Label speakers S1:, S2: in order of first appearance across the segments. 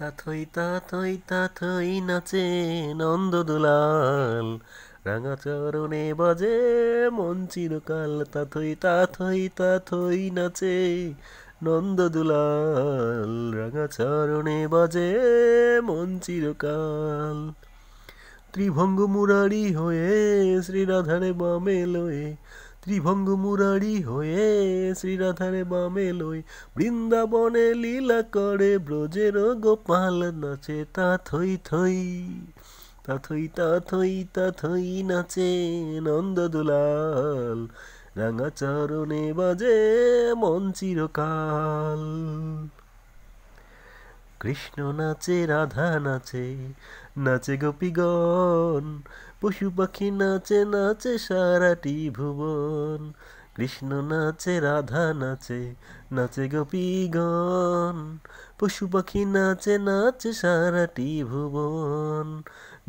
S1: তা থই তা থই নাচে নন্দ দুলাল রাঙা চরণে বাজে মন চিরকাল থই তা থই নাচে নন্দ দুলাল রাঙা চরণে বাজে মন চিরকাল ত্রিভঙ্গ মুরারি হয়ে শ্রীরাধারে বামে লয়ে ত্রিভঙ্গ মুরারি হয়ে শ্রীরাধারে বামে লই বৃন্দাবনে লীলা করে ব্রজের গোপাল নাচে তা থই থই তা থই তা থই তা থই নাচে নন্দ দুলাল চরণে বাজে মন চিরকাল কৃষ্ণ নাচে রাধা নাচে নাচে গোপীগণ পশু পাখি নাচে নাচে সারাটি ভুবন কৃষ্ণ নাচে রাধা নাচে নাচে গোপীগণ পশু পাখি নাচে নাচে সারাটি ভুবন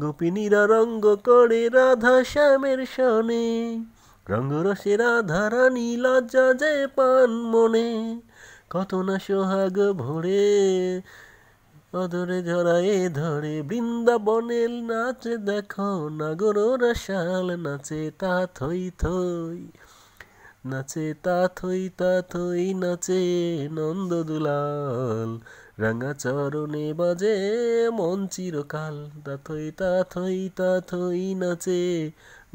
S1: গোপিনীরা রঙ্গ করে রাধা শ্যামের সনে রঙ্গরসে রাধা রানী লজ্জা যে পান মনে কত না সোহাগ ভরে অদরে ঝরায়ে ধরে বৃন্দাবনের নাচে দেখো নাগর রসাল নাচে তা থই থই নাচে তা থই তা থই নাচে নন্দ দুলাল রাঙা চরণে বাজে মন চিরকাল তা থই তা থই তা থই নাচে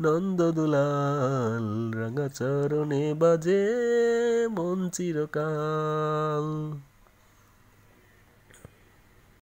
S1: নন্দ দুলাল রাঙা চরণে বাজে মন চিরকাল